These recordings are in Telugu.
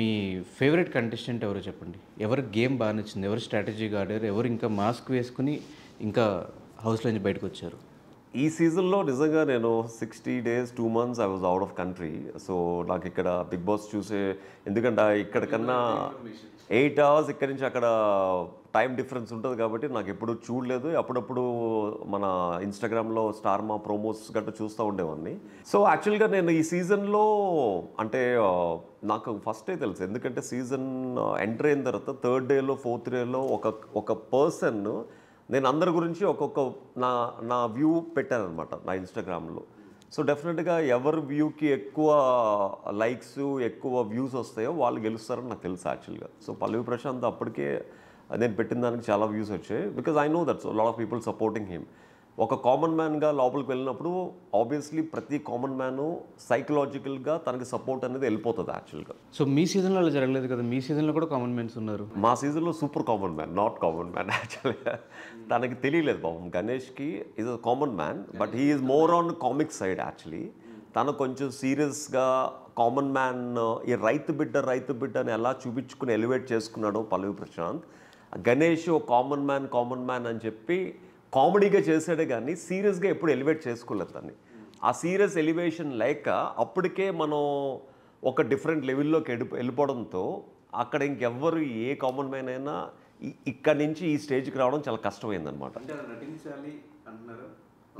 మీ ఫేవరెట్ కంటెస్టెంట్ ఎవరో చెప్పండి ఎవరు గేమ్ బాగా నచ్చింది ఎవరు స్ట్రాటజీగా ఆడారు ఎవరు ఇంకా మాస్క్ వేసుకుని ఇంకా హౌస్లో నుంచి బయటకు వచ్చారు ఈ సీజన్లో నిజంగా నేను sixty days two months I was out of country so నాకు ఇక్కడ బిగ్ బాస్ చూసే ఎందుకంటే ఇక్కడికన్నా ఎయిట్ అవర్స్ ఇక్కడి నుంచి అక్కడ టైం డిఫరెన్స్ ఉంటుంది కాబట్టి నాకు ఎప్పుడు చూడలేదు అప్పుడప్పుడు మన ఇన్స్టాగ్రామ్లో స్టార్ మా ప్రోమోస్ గట్రా చూస్తూ ఉండేవాడిని సో యాక్చువల్గా నేను ఈ సీజన్లో అంటే నాకు ఫస్టే తెలుసు ఎందుకంటే సీజన్ ఎంటర్ అయిన తర్వాత థర్డ్ డేలో ఫోర్త్ డేలో ఒక ఒక పర్సన్ నేను అందరి గురించి ఒక్కొక్క నా నా వ్యూ పెట్టాను అనమాట నా ఇన్స్టాగ్రామ్లో సో డెఫినెట్గా ఎవరి వ్యూకి ఎక్కువ లైక్స్ ఎక్కువ వ్యూస్ వస్తాయో వాళ్ళు గెలుస్తారని నాకు తెలుసు యాక్చువల్గా సో పల్లవి ప్రశాంత్ అప్పటికే నేను పెట్టిన దానికి చాలా వ్యూస్ వచ్చాయి because I know that's lot of people supporting him ఒక కామన్ మ్యాన్గా లోపలికి వెళ్ళినప్పుడు ఆబ్వియస్లీ ప్రతి కామన్ మ్యాను సైకలాజికల్గా తనకి సపోర్ట్ అనేది వెళ్ళిపోతుంది యాక్చువల్గా సో మీ సీజన్లో అలా జరగలేదు కదా మీ సీజన్లో కూడా కామన్ మ్యాన్స్ ఉన్నారు మా సీజన్లో super common man not common man యాక్చువల్గా తనకి తెలియలేదు పాపం గణేష్కి is a common man but he is more on comic side actually తను కొంచెం సీరియస్గా కామన్ మ్యాన్ ఈ రైతు బిడ్డ రైతు బిడ్డని ఎలా చూపించుకుని ఎలివేట్ చేసుకున్నాడో Pallavi Prashanth Ganesh common man common man అని చెప్పి కామెడీగా చేశాడే కానీ సీరియస్గా ఎప్పుడు ఎలివేట్ చేసుకోలేదు దాన్ని ఆ సీరియస్ ఎలివేషన్ లేక అప్పటికే మనం ఒక డిఫరెంట్ లెవెల్లోకి వెళ్ళి వెళ్ళిపోవడంతో అక్కడ ఇంకెవ్వరు ఏ కామన్ మ్యాన్ అయినా ఇక్కడ నుంచి ఈ స్టేజ్కి రావడం చాలా కష్టమైందనమాట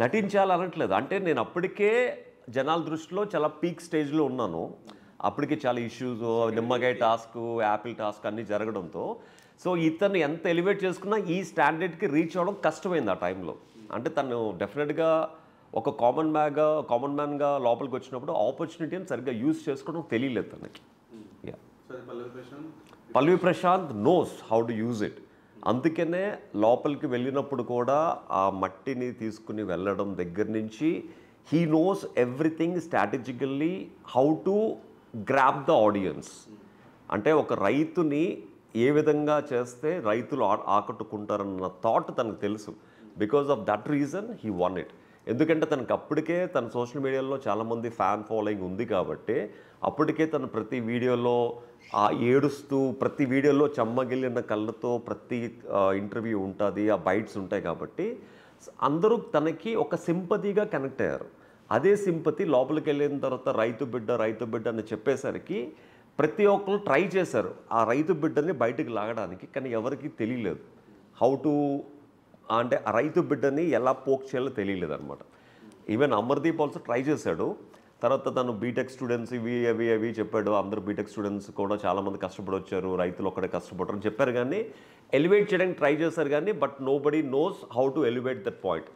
నటించాలి అనట్లేదు అంటే నేను అప్పటికే జనాల దృష్టిలో చాలా పీక్ స్టేజ్లో ఉన్నాను అప్పటికే చాలా ఇష్యూస్ నిమ్మకాయ టాస్క్ యాపిల్ టాస్క్ అన్నీ జరగడంతో సో ఇతను ఎంత ఎలివేట్ చేసుకున్నా ఈ స్టాండర్డ్కి రీచ్ అవ్వడం కష్టమైంది ఆ టైంలో అంటే తను డెఫినెట్గా ఒక కామన్ మ్యాన్గా కామన్ మ్యాన్గా లోపలికి వచ్చినప్పుడు ఆపర్చునిటీని సరిగ్గా యూజ్ చేసుకోవడం తెలియలేదు తనకి yeah hmm. Pallavi Prashanth knows how to use it అందుకనే లోపలికి వెళ్ళినప్పుడు కూడా ఆ మట్టిని తీసుకుని వెళ్ళడం దగ్గర నుంచి he knows everything strategically how to grab the audience అంటే ఒక రైతుని ఏ విధంగా చేస్తే రైతులు ఆకట్టుకుంటారన్న థాట్ తనకు తెలుసు because of that reason he won it ఎందుకంటే తనకు అప్పటికే తన సోషల్ మీడియాలో చాలామంది ఫ్యాన్ ఫాలోయింగ్ ఉంది కాబట్టి అప్పటికే తను ప్రతి వీడియోలో ఆ ఏడుస్తూ ప్రతి వీడియోలో చెమ్మగిలిన కళ్ళతో ప్రతి ఇంటర్వ్యూ ఉంటుంది ఆ బైట్స్ ఉంటాయి కాబట్టి అందరూ తనకి ఒక సింపతిగా కనెక్ట్ అయ్యారు అదే సింపతి లోపలికి వెళ్ళిన తర్వాత రైతు బిడ్డ రైతు బిడ్డ అని చెప్పేసరికి ప్రతి ఒక్కరు ట్రై చేశారు ఆ రైతు బిడ్డని బయటకు లాగడానికి కానీ ఎవరికి తెలియలేదు హౌ టు అంటే ఆ రైతు బిడ్డని ఎలా పోక్ చేయాలో తెలియలేదు అనమాట ఈవెన్ అమర్దీప్ ఆల్సో ట్రై చేశాడు తర్వాత తను బీటెక్ స్టూడెంట్స్ ఇవి అవి అవి చెప్పాడు అందరూ బీటెక్ స్టూడెంట్స్ కూడా చాలామంది కష్టపడి వచ్చారు రైతులు ఒక్కడే కష్టపడరు అని చెప్పారు కానీ ఎలివేట్ చేయడానికి ట్రై చేశారు కానీ but nobody knows how to elevate that point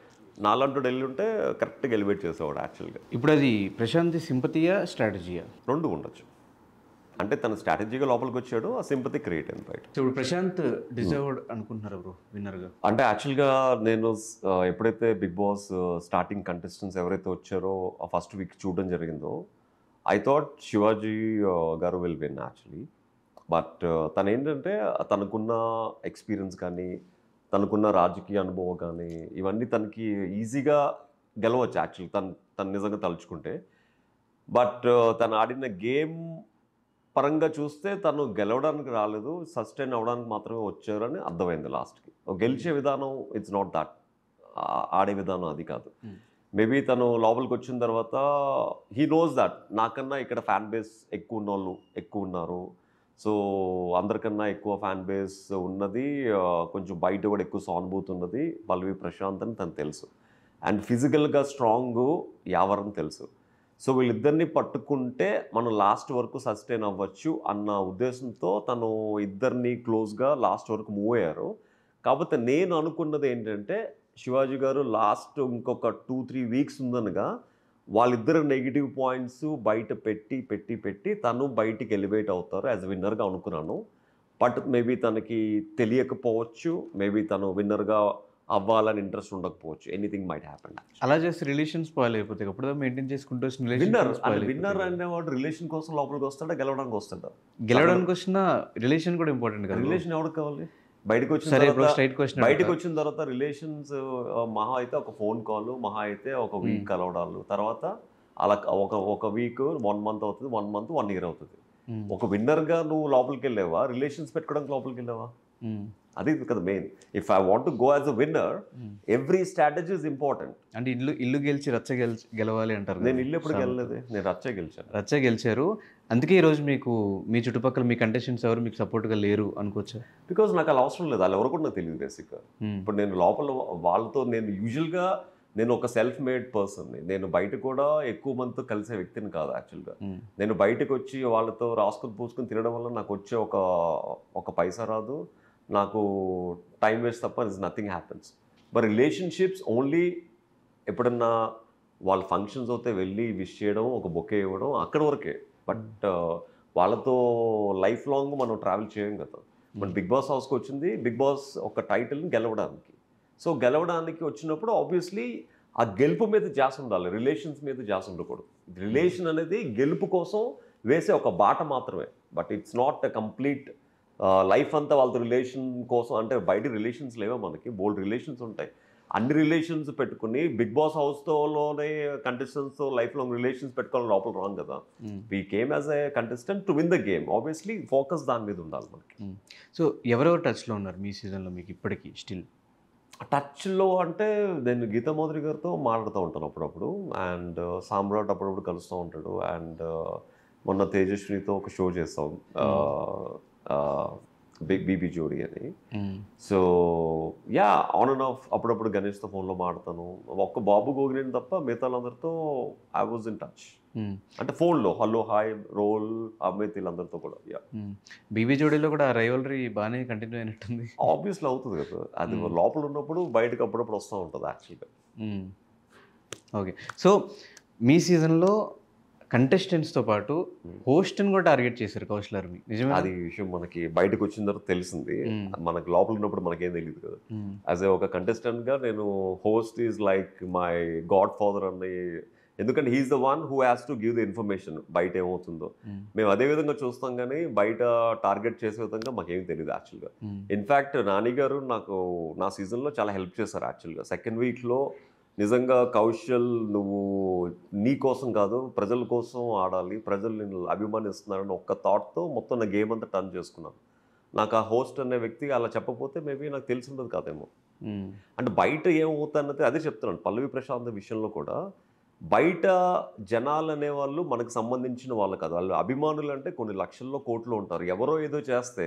నాలంటూ వెళ్ళి ఉంటే కరెక్ట్గా ఎలివేట్ చేసేవాడు యాక్చువల్గా ఇప్పుడు అది ప్రశాంతి సింపతియా స్ట్రాటజీయా రెండు ఉండొచ్చు అంటే తన స్ట్రాటజీగా లోపలికి వచ్చాడు ఆ సింపతి క్రియేట్ అయింది బయట ఇప్పుడు ప్రశాంత్ hmm. డిజర్వ్డ్ అనుకుంటున్నారు బ్రో గా అంటే యాక్చువల్గా నేను ఎప్పుడైతే బిగ్ బాస్ స్టార్టింగ్ కంటెస్టెంట్స్ ఎవరైతే వచ్చారో ఆ ఫస్ట్ వీక్ చూడడం జరిగిందో ఐ థాట్ శివాజీ గారు విల్ విన్ యాక్చువల్లీ బట్ తను ఏంటంటే తనకున్న ఎక్స్పీరియన్స్ కానీ తనకున్న రాజకీయ అనుభవం కానీ ఇవన్నీ తనకి ఈజీగా గెలవచ్చు యాక్చువల్లీ తను తను నిజంగా తలుచుకుంటే బట్ తను ఆడిన గేమ్ పరంగా చూస్తే తను గెలవడానికి రాలేదు సస్టైన్ అవడానికి మాత్రమే వచ్చారని అర్థమైంది లాస్ట్కి గెలిచే hmm. విధానం ఇట్స్ నాట్ దాట్ ఆడే విధానం అది కాదు మేబీ hmm. తను లోపలికి వచ్చిన తర్వాత హీ నోస్ దాట్ నాకన్నా ఇక్కడ ఫ్యాన్ బేస్ ఎక్కువ ఉన్న వాళ్ళు ఎక్కువ ఉన్నారు సో అందరికన్నా ఎక్కువ ఫ్యాన్ బేస్ ఉన్నది కొంచెం బయట కూడా ఎక్కువ సానుభూతి ఉన్నది బల్వి ప్రశాంత్ అని తను తెలుసు అండ్ ఫిజికల్గా స్ట్రాంగ్ యావరం తెలుసు సో వీళ్ళిద్దరిని పట్టుకుంటే మనం లాస్ట్ వరకు సస్టైన్ అవ్వచ్చు అన్న ఉద్దేశంతో తను ఇద్దరిని క్లోజ్గా లాస్ట్ వరకు మూవ్ అయ్యారు కాకపోతే నేను అనుకున్నది ఏంటంటే శివాజీ గారు లాస్ట్ ఇంకొక టూ త్రీ వీక్స్ ఉందనగా వాళ్ళిద్దరు నెగిటివ్ పాయింట్స్ బయట పెట్టి పెట్టి పెట్టి తను బయటికి ఎలివేట్ అవుతారు యాజ్ విన్నర్గా అనుకున్నాను బట్ మేబీ తనకి తెలియకపోవచ్చు మేబీ తను విన్నర్గా అవ్వాలని ఇంట్రెస్ట్ ఉండకపోవచ్చు ఎనీథింగ్ మైట్ హ్యాపెన్ అలా చేసి రిలేషన్ స్పాయిల్ అయిపోతాయి అప్పుడు మెయింటైన్ చేసుకుంటూ విన్నర్ విన్నర్ అనేవాడు రిలేషన్ కోసం లోపలికి వస్తాడా గెలవడానికి వస్తాడా గెలవడానికి వచ్చిన రిలేషన్ కూడా ఇంపార్టెంట్ కదా రిలేషన్ ఎవరికి కావాలి బయటకు వచ్చిన తర్వాత బయటకు వచ్చిన తర్వాత రిలేషన్స్ మహా అయితే ఒక ఫోన్ కాల్ మహా అయితే ఒక వీక్ hmm. కలవడాలు తర్వాత అలా ఒక ఒక వీక్ వన్ మంత్ అవుతుంది వన్ మంత్ వన్ ఇయర్ అవుతుంది hmm. ఒక విన్నర్గా నువ్వు లోపలికి వెళ్ళావా రిలేషన్స్ పెట్టుకోవడానికి లోపలికి వెళ్ళావా Hmm. అది కదా main if I want go as a winner every strategy is important అంటే ఇల్లు ఇల్లు గెలిచి రచ్చ గెలవాలి అంటారు నేను ఇల్లు ఎప్పుడు గెలలేదు నేను రచ్చ గెలిచాను రచ్చ గెలిచారు అందుకే ఈరోజు మీకు మీ చుట్టుపక్కల మీ కంటెస్టెంట్స్ ఎవరు మీకు సపోర్ట్గా లేరు అనుకోవచ్చు బికాజ్ నాకు అలా అవసరం లేదు అలా ఎవరు కూడా నాకు తెలియదు బేసిక్గా hmm. ఇప్పుడు నేను లోపల వాళ్ళతో నేను యూజువల్గా నేను ఒక సెల్ఫ్ మేడ్ పర్సన్ని నేను బయట కూడా ఎక్కువ మందితో కలిసే వ్యక్తిని కాదు యాక్చువల్గా hmm. నేను బయటకు వచ్చి వాళ్ళతో రాసుకుని పూసుకుని తినడం వల్ల నాకు వచ్చే ఒక ఒక పైసా రాదు నాకు టైం వేస్ట్ తప్ప is nothing happens but relationships only ఎప్పుడన్నా వాళ్ళ ఫంక్షన్స్ అయితే వెళ్ళి విష్ చేయడం ఒక బొకే ఇవ్వడం అక్కడ వరకే బట్ hmm. uh, వాళ్ళతో లైఫ్ లాంగ్ మనం ట్రావెల్ చేయం కదా మన బిగ్ బాస్ హౌస్కి వచ్చింది బిగ్ బాస్ ఒక టైటిల్ని గెలవడానికి సో గెలవడానికి వచ్చినప్పుడు ఆబ్వియస్లీ ఆ గెలుపు మీద జాస్ ఉండాలి రిలేషన్స్ మీద జాస్ ఉండకూడదు రిలేషన్ hmm. అనేది గెలుపు కోసం వేసే ఒక బాట మాత్రమే but it's not a complete life అంతా వాళ్ళతో రిలేషన్ కోసం అంటే బయట రిలేషన్స్ లేవా మనకి బోల్డ్ రిలేషన్స్ ఉంటాయి అన్ని రిలేషన్స్ పెట్టుకుని బిగ్ బాస్ హౌస్తోనే కంటెస్టెంట్స్తో లైఫ్ లాంగ్ రిలేషన్స్ పెట్టుకోవాలి లోపల రాంగ్ కదా we game as a contestant to win the game obviously focus దాని మీద ఉండాలి మనకి సో ఎవరెవరు టచ్లో ఉన్నారు మీ సీజన్లో మీకు ఇప్పటికీ స్టిల్ టచ్లో అంటే నేను గీతా మోదరి గారితో మాట్లాడుతూ ఉంటాను అప్పుడప్పుడు అండ్ uh, సామ్రాట్ అప్పుడప్పుడు కలుస్తూ ఉంటాడు అండ్ uh, మొన్న తేజస్వినితో ఒక షో చేస్తాం బిగ్ బీబీ జోడీ అని so yeah on and off అప్పుడప్పుడు గణేష్తో ఫోన్లో మాడతాను ఒక్క బాబు గోగినేని తప్ప మిగతా అందరితో ఐ వాజ్ ఇన్ టచ్ అంటే ఫోన్లో హలో హాయ్ రోల్ అమ్మాయి వీళ్ళందరితో కూడా యా బీబీ జోడీలో కూడా రైవలరీ బాగానే కంటిన్యూ అయినట్టుంది ఆబ్వియస్లీ అవుతుంది కదా అది లోపల ఉన్నప్పుడు బయటకు అప్పుడప్పుడు వస్తూ ఉంటుంది యాక్చువల్గా ఓకే సో మీ సీజన్లో కంటెస్టెంట్స్తో పాటు హోస్ట్ని కూడా టార్గెట్ చేశారు కౌశల్ ఆర్మీ నిజమే అది విషయం మనకి బయటకు వచ్చిన తర్వాత తెలిసింది మనకు లోపల ఉన్నప్పుడు మనకేం తెలియదు కదా యాజ్ ఏ ఒక కంటెస్టెంట్గా నేను host is like my godfather అనే ఎందుకంటే he is the one who has to give the information బయట ఏమవుతుందో మేము అదే విధంగా చూస్తాం కానీ బయట టార్గెట్ చేసే విధంగా మాకేం తెలియదు యాక్చువల్గా ఇన్ఫ్యాక్ట్ నాని గారు నాకు నా సీజన్లో చాలా హెల్ప్ చేశారు యాక్చువల్గా సెకండ్ వీక్లో నిజంగా కౌశల్ నువ్వు నీ కోసం కాదు ప్రజల కోసం ఆడాలి ప్రజలు నేను అభిమానిస్తున్నారని ఒక్క థాట్తో మొత్తం నా గేమ్ అంతా టర్న్ చేసుకున్నాను నాకు ఆ హోస్ట్ అనే వ్యక్తి అలా చెప్పపోతే మేబీ నాకు తెలిసి ఉండదు కాదేమో అంటే బయట ఏమవుతానైతే అదే చెప్తున్నాను పల్లవి ప్రశాంత్ విషయంలో కూడా బయట జనాలు అనేవాళ్ళు మనకు సంబంధించిన వాళ్ళు కాదు వాళ్ళు అభిమానులు అంటే కొన్ని లక్షల్లో కోట్లు ఉంటారు ఎవరో ఏదో చేస్తే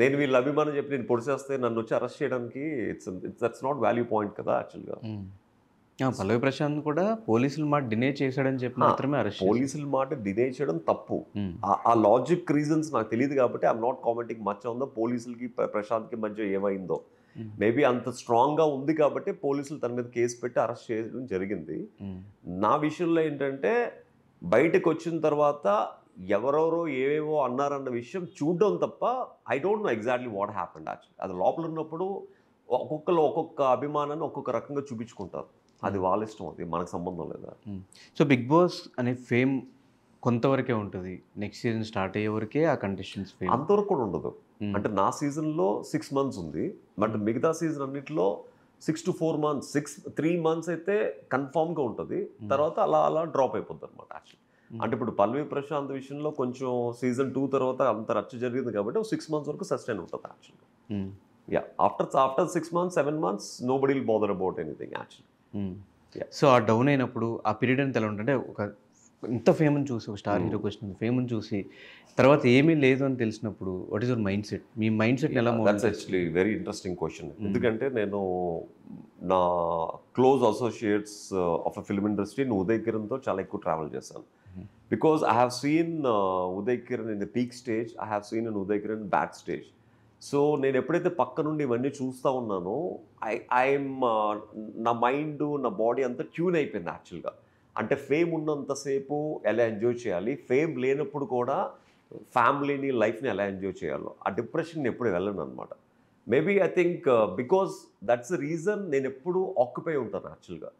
నేను వీళ్ళు అభిమానం చెప్పి నేను పొడిచేస్తే నన్ను వచ్చి అరెస్ట్ చేయడానికి it's that's not value point కదా యాక్చువల్గా పల్లవి ప్రశాంత్ కూడా పోలీసుల మాట డినే చేశాడని చెప్పి మాత్రమే అరెస్ట్ పోలీసుల మాట డినే చేయడం తప్పు ఆ లాజిక్ రీజన్స్ నాకు తెలియదు కాబట్టి ఐఎమ్ నాట్ కామెంటింగ్ మచ్ ఉందో పోలీసులకి ప్రశాంత్కి మధ్య ఏమైందో మేబీ అంత స్ట్రాంగ్గా ఉంది కాబట్టి పోలీసులు తన మీద కేసు పెట్టి అరెస్ట్ చేయడం జరిగింది నా విషయంలో ఏంటంటే బయటకు వచ్చిన తర్వాత ఎవరెవరో ఏవేవో అన్నారన్న విషయం చూడడం తప్ప I don't know exactly what happened actually అది లోపల ఉన్నప్పుడు ఒక్కొక్కరు ఒక్కొక్క అభిమానాన్ని ఒక్కొక్క రకంగా చూపించుకుంటారు అది hmm. వాళ్ళ ఇష్టం అది మనకు సంబంధం లేదా సో బిగ్ బాస్ అనే ఫేమ్ కొంతవరకే ఉంటుంది నెక్స్ట్ సీజన్ స్టార్ట్ అయ్యే వరకే ఆ కండిషన్స్ అంతవరకు కూడా ఉండదు hmm. అంటే నా సీజన్లో సిక్స్ మంత్స్ ఉంది బట్ hmm. మిగతా సీజన్ అన్నింటిలో six to four months six three months అయితే కన్ఫామ్గా ఉంటుంది తర్వాత అలా అలా డ్రాప్ అయిపోద్ది అనమాట యాక్చువల్లీ అంటే ఇప్పుడు పల్వి ప్రశాంత్ విషయంలో కొంచెం సీజన్ టూ తర్వాత అంత రచ్చ జరిగింది కాబట్టి సిక్స్ మంత్స్ వరకు సస్టైన్ ఉంటుంది యాక్చువల్గా yeah after after six months seven months nobody bother about anything actually so ఆ డౌన్ అయినప్పుడు ఆ పీరియడ్ అంతా ఎలా ఉంటుంటే ఒక ఇంత ఫేమ్ని చూసి ఒక స్టార్ హీరోకి వచ్చిన ఫేమ్ని చూసి తర్వాత ఏమీ లేదు అని తెలిసినప్పుడు what is your mindset మీ మైండ్ సెట్ ఎలా యాక్చువల్లీ వెరీ ఇంట్రెస్టింగ్ క్వశ్చన్ ఎందుకంటే నేను నా close associates of a film industry నేను ఉదయ్ కిరణ్తో చాలా ఎక్కువ ట్రావెల్ చేశాను because I have seen Uday Kiran in the peak stage I have seen in Uday Kiran backstage so నేను ఎప్పుడైతే పక్క నుండి ఇవన్నీ చూస్తూ ఉన్నానో ఐ ఐఎమ్ uh, నా మైండ్ నా బాడీ అంతా ట్యూన్ అయిపోయింది యాక్చువల్గా అంటే ఫేమ్ ఉన్నంతసేపు ఎలా ఎంజాయ్ చేయాలి ఫేమ్ లేనప్పుడు కూడా ఫ్యామిలీని లైఫ్ని ఎలా ఎంజాయ్ చేయాలో ఆ డిప్రెషన్ ఎప్పుడు వెళ్ళను అనమాట maybe I think uh, because that's reason నేను ఎప్పుడు ఆక్యుపై ఉంటాను యాక్చువల్గా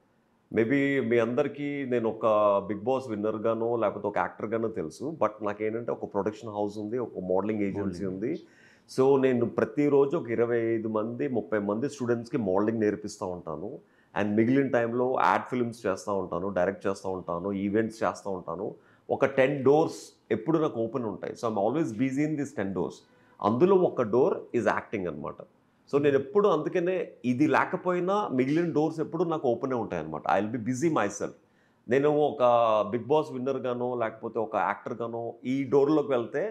మేబీ మీ అందరికీ నేను ఒక బిగ్ బాస్ విన్నర్గానో లేకపోతే ఒక యాక్టర్గానో తెలుసు బట్ నాకేంటంటే ఒక ప్రొడక్షన్ హౌస్ ఉంది ఒక మోడలింగ్ ఏజెన్సీ ఉంది సో నేను ప్రతిరోజు ఒక ఇరవై ఐదు మంది ముప్పై మంది స్టూడెంట్స్కి మోడలింగ్ నేర్పిస్తూ ఉంటాను అండ్ మిగిలిన టైంలో యాడ్ ఫిల్మ్స్ చేస్తూ ఉంటాను డైరెక్ట్ చేస్తూ ఉంటాను ఈవెంట్స్ చేస్తూ ఉంటాను ఒక టెన్ డోర్స్ ఎప్పుడు నాకు ఓపెన్ ఉంటాయి so I'm always busy in this ten doors అందులో ఒక డోర్ ఈజ్ యాక్టింగ్ అనమాట సో నేను ఎప్పుడు అందుకనే ఇది లేకపోయినా మిగిలిన డోర్స్ ఎప్పుడు నాకు ఓపెనే ఉంటాయి అనమాట I will be busy myself నేను ఒక బిగ్ బాస్ విన్నర్ గానో లేకపోతే ఒక యాక్టర్ గానో ఈ డోర్లోకి వెళ్తే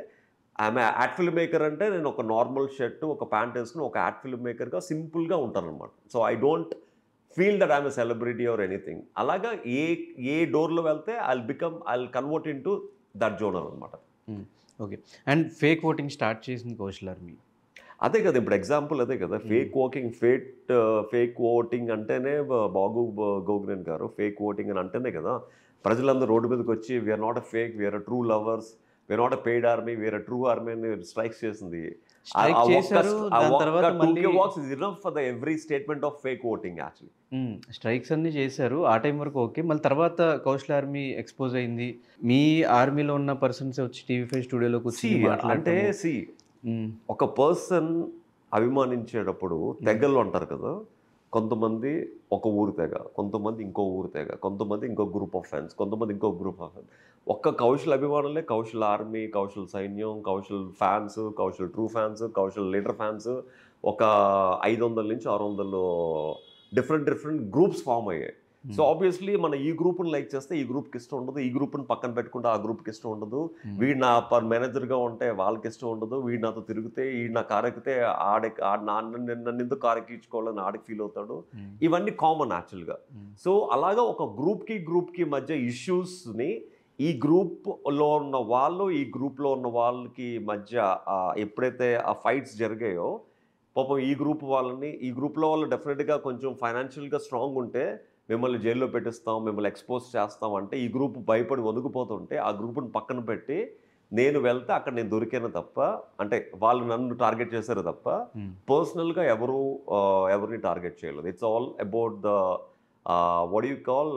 ఆమె యాడ్ ఫిల్మ్ మేకర్ అంటే నేను ఒక నార్మల్ షర్ట్ ఒక ప్యాంట్ వేసుకుని ఒక యాడ్ ఫిల్మ్ మేకర్గా సింపుల్గా ఉంటాను అనమాట so I don't feel that I'm a celebrity or anything అలాగా ఏ ఏ డోర్లో వెళ్తే I become I'll convert into that genre అనమాట okay and fake voting start చేసింది కౌశల్ ఆర్మీ అదే కదా ఇప్పుడు ఎగ్జాంపుల్ అదే కదా ఫేక్ ఓకింగ్ ఫేట్ ఫేక్ ఓటింగ్ అంటేనే బాగు గోగ్రెన్ గారు ఫేక్ ఓటింగ్ అని అంటేనే కదా ప్రజలందరూ రోడ్డు మీదకి వచ్చి we're not a fake we're true lovers we're not a paid army we're true army అని స్ట్రైక్స్ చేసింది every statement of voting strikes అన్ని చేశారు ఆ టైం వరకు ఓకే మళ్ళీ తర్వాత కౌశల్ ఆర్మీ ఎక్స్పోజ్ అయింది మీ ఆర్మీలో ఉన్న పర్సన్స్ వచ్చి టీవీ ఫైవ్ స్టూడియోలోకి వచ్చి అంటే సి hmm. ఒక పర్సన్ అభిమానించేటప్పుడు hmm. తెగల్లో ఉంటారు కదా కొంతమంది ఒక ఊరు తెగ కొంతమంది ఇంకో ఊరు తెగ కొంతమంది ఇంకో గ్రూప్ ఆఫ్ ఫ్యాన్స్ కొంతమంది ఇంకో గ్రూప్ ఆఫ్ ఫ్యాన్స్ ఒక్క కౌశల్ అభిమానులే కౌశల్ ఆర్మీ కౌశల్ సైన్యం Kaushal fans Kaushal true fans Kaushal leader fans ఒక ఐదు వందల నుంచి ఆరు వందలు డిఫరెంట్ డిఫరెంట్ గ్రూప్స్ ఫామ్ అయ్యాయి సో ఆబ్వియస్లీ hmm. మన ఈ గ్రూప్ని లైక్ చేస్తే ఈ గ్రూప్కి ఇష్టం ఉండదు ఈ గ్రూప్ని పక్కన పెట్టుకుంటే ఆ గ్రూప్కి ఇష్టం ఉండదు hmm. వీడు నా పర్ మేనేజర్గా ఉంటే వాళ్ళకి ఇష్టం ఉండదు వీడు నాతో తిరిగితే ఈ నా కారెక్కితే ఆడే నన్ను ఎందుకు కారెక్కించుకోవాలని ఆడికి ఫీల్ అవుతాడు hmm. ఇవన్నీ కామన్ యాక్చువల్గా సో అలాగా ఒక గ్రూప్కి గ్రూప్కి మధ్య ఇష్యూస్ని ఈ గ్రూప్లో ఉన్న వాళ్ళు ఈ గ్రూప్లో ఉన్న వాళ్ళకి మధ్య ఎప్పుడైతే ఆ ఫైట్స్ జరిగాయో పాపం ఈ గ్రూప్ వాళ్ళని ఈ గ్రూప్లో వాళ్ళు డెఫినెట్గా కొంచెం ఫైనాన్షియల్గా స్ట్రాంగ్ ఉంటే మిమ్మల్ని జైల్లో పెట్టిస్తాం మిమ్మల్ని ఎక్స్పోజ్ చేస్తాం అంటే ఈ గ్రూప్ భయపడి వదుకుపోతుంటే ఆ గ్రూప్ని పక్కన పెట్టి నేను వెళ్తే అక్కడ నేను దొరికాను తప్ప అంటే వాళ్ళు నన్ను టార్గెట్ చేశారు తప్ప పర్సనల్గా ఎవరు ఎవరిని టార్గెట్ చేయలేదు it's all about the what you call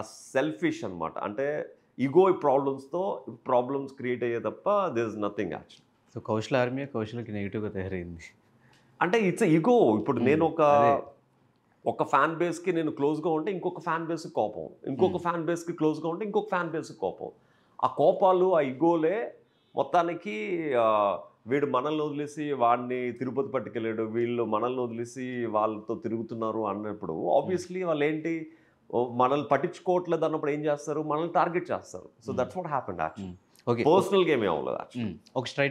uh selfish అనమాట అంటే ఈగో ప్రాబ్లమ్స్తో ప్రాబ్లమ్స్ క్రియేట్ అయ్యే తప్ప there is nothing actual so Kaushal army కౌశలకి నెగిటివ్గా తయారైంది అంటే ఇట్స్ ఈగో ఇప్పుడు నేను ఒక ఒక ఫ్యాన్ బేస్కి నేను క్లోజ్గా ఉంటే ఇంకొక ఫ్యాన్ బేస్ కోపం ఇంకొక ఫ్యాన్ బేస్కి క్లోజ్గా ఉంటే ఇంకొక ఫ్యాన్ బేస్ కోపం ఆ కోపాలు ఆ ఇగోలే మొత్తానికి వీడు మనల్ని వదిలేసి వాడిని తిరుపతి పట్టుకెళ్ళాడు వీళ్ళు మనల్ని వదిలేసి వాళ్ళతో తిరుగుతున్నారు అన్నప్పుడు ఆబ్వియస్లీ వాళ్ళు ఏంటి మనల్ని పట్టించుకోవట్లేదు అన్నప్పుడు ఏం చేస్తారు మనల్ని టార్గెట్ చేస్తారు so that's what happened personal game అవ్వలేదు ఒక స్ట్రైట్ hmm.